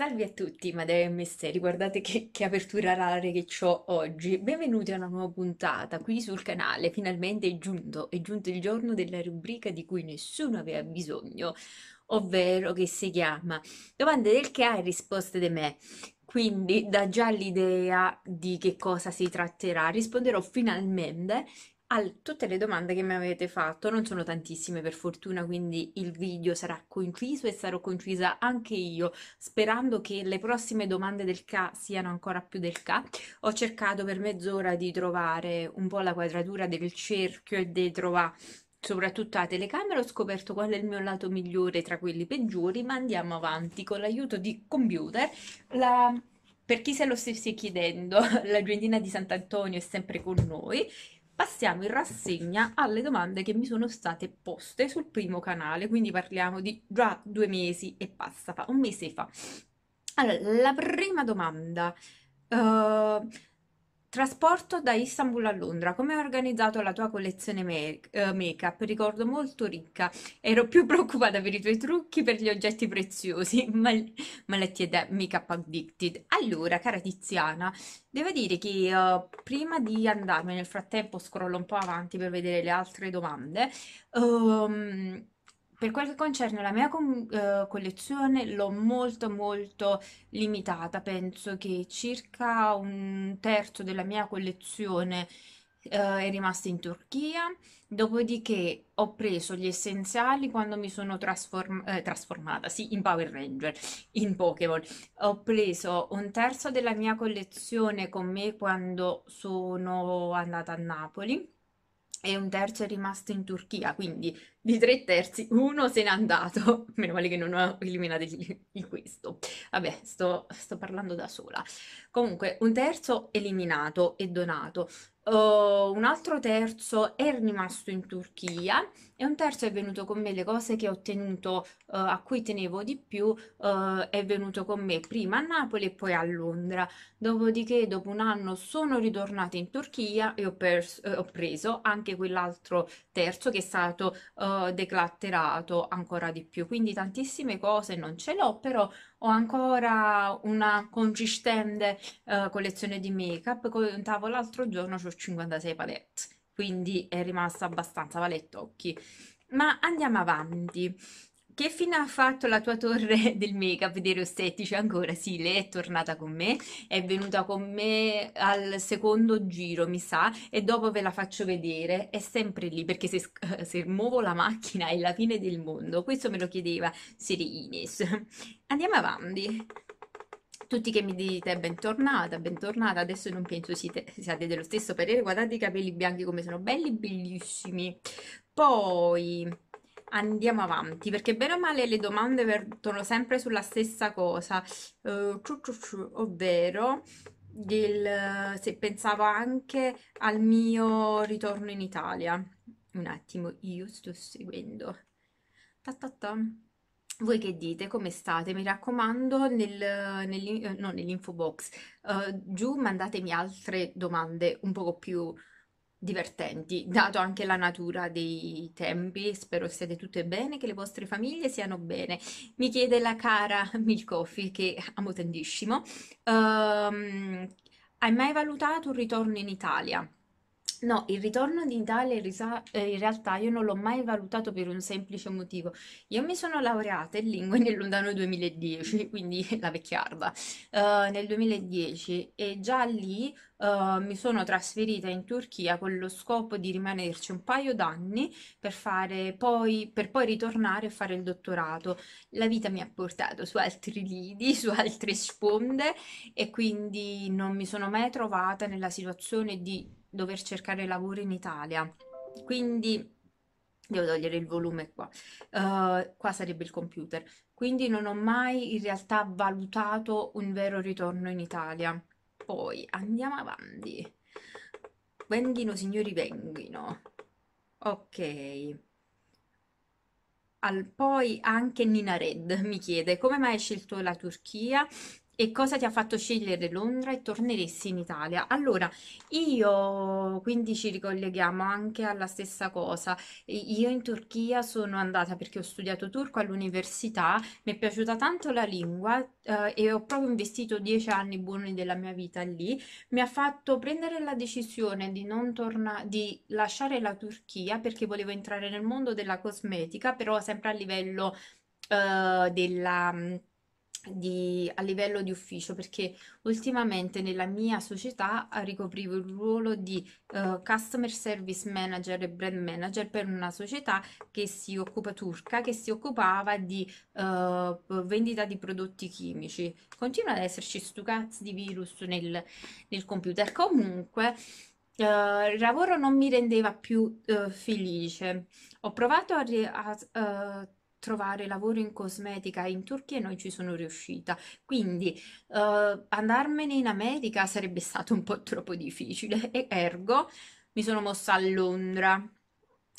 Salve a tutti, madame e messeri, guardate che, che apertura rara che ho oggi. Benvenuti a una nuova puntata qui sul canale. Finalmente è giunto, è giunto il giorno della rubrica di cui nessuno aveva bisogno, ovvero che si chiama Domande del che ha e risposte di me. Quindi, da già l'idea di che cosa si tratterà, risponderò finalmente al- tutte le domande che mi avete fatto, non sono tantissime per fortuna, quindi il video sarà conciso e sarò concisa anche io, sperando che le prossime domande del ca siano ancora più del ca Ho cercato per mezz'ora di trovare un po' la quadratura del cerchio e di trovare soprattutto a telecamera ho scoperto qual è il mio lato migliore tra quelli peggiori, ma andiamo avanti con l'aiuto di computer. La... Per chi se lo stesse chiedendo, la Giuendina di Sant'Antonio è sempre con noi passiamo in rassegna alle domande che mi sono state poste sul primo canale, quindi parliamo di già due mesi e passa fa, un mese fa. Allora, la prima domanda, uh, Trasporto da Istanbul a Londra. Come hai organizzato la tua collezione make- eh, make-up? Ricordo molto ricca. Ero più preoccupata per i tuoi trucchi, per gli oggetti preziosi, mal- malattie da make-up addicted. Allora, cara Tiziana, devo dire che eh, prima di andarmene, nel frattempo scrollo un po' avanti per vedere le altre domande. Ehm per quel che concerne la mia eh, collezione, l'ho molto molto limitata, penso che circa un terzo della mia collezione eh, è rimasta in Turchia, dopodiché ho preso gli essenziali quando mi sono trasform eh, trasformata, sì, in Power Ranger, in Pokémon. Ho preso un terzo della mia collezione con me quando sono andata a Napoli e un terzo è rimasto in Turchia, quindi di tre terzi uno se n'è andato. Meno male che non ho eliminato il, questo. Vabbè, sto, sto, parlando da sola. Comunque, un terzo eliminato e donato. Uh, un altro terzo è rimasto in Turchia e un terzo è venuto con me le cose che ho ottenuto, uh, a cui tenevo di più, uh, è venuto con me prima a Napoli e poi a Londra. Dopodiché, dopo un anno, sono ritornata in Turchia e ho, eh, ho preso anche quell'altro terzo che è stato uh, declatterato ancora di più. Quindi tantissime cose non ce l'ho, però ho ancora una consistente uh, collezione di make-up. Contavo l'altro giorno, ho 56 palette, quindi è rimasta abbastanza palette Ma andiamo avanti. Che fine ha fatto la tua torre del make-up dei Rossetti? C'è cioè, ancora? Sì, lei è tornata con me, è venuta con me al secondo giro, mi sa, e dopo ve la faccio vedere. È sempre lì, perché se, se muovo la macchina è la fine del mondo. Questo me lo chiedeva Siri Ines. Andiamo avanti tutti che mi dite bentornata, bentornata, adesso non penso siete, siate dello stesso parere, guardate i capelli bianchi come sono belli, bellissimi. Poi, andiamo avanti, perché bene o male le domande vertono sempre sulla stessa cosa, uh, ovvero del, se pensavo anche al mio ritorno in Italia. Un attimo, io sto seguendo. Ta ta ta. Voi che dite? Come state? Mi raccomando, nel, nel, eh, no, nell'info box uh, eh, giù mandatemi altre domande un poco più divertenti, dato anche la natura dei tempi. Spero siate tutte bene, che le vostre famiglie siano bene. Mi chiede la cara Milcofi, che amo tantissimo, ehm, hai mai valutato un ritorno in Italia? No, il ritorno in Italia eh, in, realtà io non l'ho mai valutato per un semplice motivo. Io mi sono laureata in lingue nel lontano 2010, mm. quindi la vecchiarda, eh, nel 2010 e già lì eh, mi sono trasferita in Turchia con lo scopo di rimanerci un paio d'anni per fare poi, per poi ritornare e fare il dottorato. La vita mi ha portato su altri lidi, su altre sponde e quindi non mi sono mai trovata nella situazione di dover cercare lavoro in Italia. Quindi devo togliere il volume qua, uh, qua sarebbe il computer, quindi non ho mai in realtà valutato un vero ritorno in Italia. Poi andiamo avanti, venghino signori venghino, ok. Al, poi anche Nina Red mi chiede come mai hai scelto la Turchia e cosa ti ha fatto scegliere Londra e torneresti in Italia? Allora, io quindi ci ricolleghiamo anche alla stessa cosa. Io in Turchia sono andata perché ho studiato turco all'università, mi è piaciuta tanto la lingua, eh, e ho proprio investito dieci anni buoni della mia vita lì. Mi ha fatto prendere la decisione di non tornare, di lasciare la Turchia perché volevo entrare nel mondo della cosmetica, però sempre a livello eh, della, mm, di, a livello di ufficio perché ultimamente nella mia società eh, ricoprivo il ruolo di uh, Customer Service Manager e Brand Manager per una società che si occupa turca, che si occupava di uh, vendita di prodotti chimici. Continua ad esserci stu cazzo di virus nel, nel computer. Comunque, Uh, il lavoro non mi rendeva più uh, felice. Ho provato a, a uh, trovare lavoro in cosmetica in Turchia e non ci sono riuscita. Quindi eh, andarmene in America sarebbe stato un po' troppo difficile e ergo mi sono mossa a Londra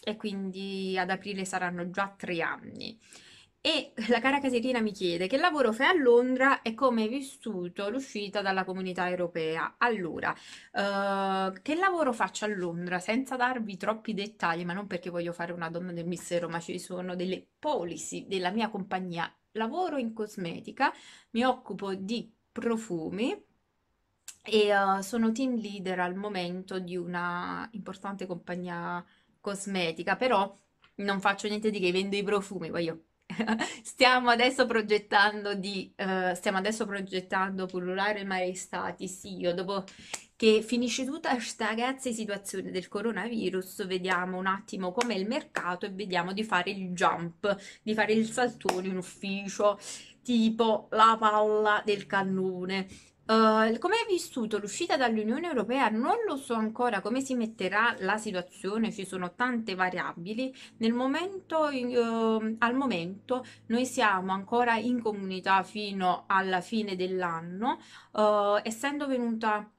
e quindi ad aprile saranno già tre anni. E la cara Caterina mi chiede che lavoro fai a Londra e come hai vissuto l'uscita dalla comunità europea. Allora, eh, che lavoro faccio a Londra? Senza darvi troppi dettagli, ma non perché voglio fare una donna del mistero, ma ci sono delle policy della mia compagnia. Lavoro in cosmetica, mi occupo di profumi e eh, sono team leader al momento di una importante compagnia cosmetica, però non faccio niente di che, vendo i profumi, voglio stiamo adesso progettando di, uh, stiamo adesso progettando Pullulare Maestati, sì, io dopo che finisce tutta questa ragazzi situazione del coronavirus, vediamo un attimo com'è il mercato e vediamo di fare il jump, di fare il saltone in ufficio, tipo la palla del cannone. Eh, come è vissuto l'uscita dall'Unione Europea? Non lo so ancora come si metterà la situazione, ci sono tante variabili. Nel momento, uh, al momento noi siamo ancora in comunità fino alla fine dell'anno, uh, essendo venuta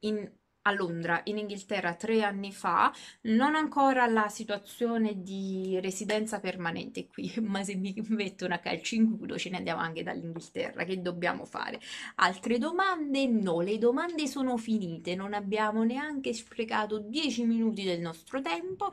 in a Londra, in Inghilterra, tre anni fa, non ancora la situazione di residenza permanente qui, ma se mi metto una calcio in culo ce ne andiamo anche dall'Inghilterra, che dobbiamo fare? Altre domande? No, le domande sono finite, non abbiamo neanche sprecato dieci minuti del nostro tempo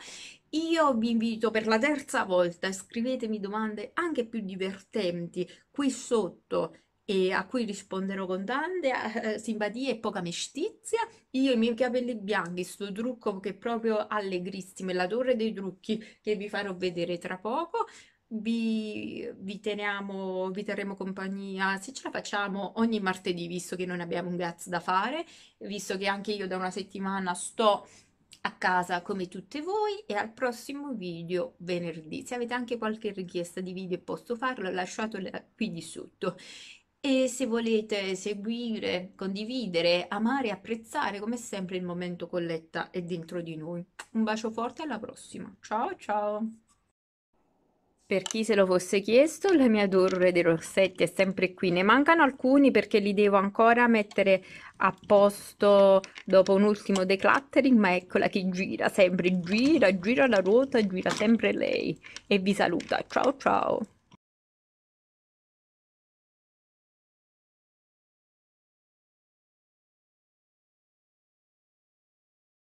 io vi invito per la terza volta, scrivetemi domande anche più divertenti qui sotto e a cui risponderò con tante eh, simpatia e poca mestizia. Io i miei capelli bianchi, sto trucco che è proprio allegrissimo, è la torre dei trucchi che vi farò vedere tra poco. Vi, vi, teniamo, vi terremo compagnia se ce la facciamo ogni martedì, visto che non abbiamo un gaz da fare, visto che anche io da una settimana sto a casa come tutte voi e al prossimo video venerdì. Se avete anche qualche richiesta di video e posso farlo, lasciatela qui di sotto. E se volete seguire, condividere, amare e apprezzare come sempre il momento Colletta è dentro di noi. Un bacio forte alla prossima. Ciao ciao! Per chi se lo fosse chiesto, la mia torre dei rossetti è sempre qui. Ne mancano alcuni perché li devo ancora mettere a posto dopo un ultimo decluttering, ma eccola che gira sempre, gira, gira la ruota, gira sempre lei. E vi saluta. Ciao ciao!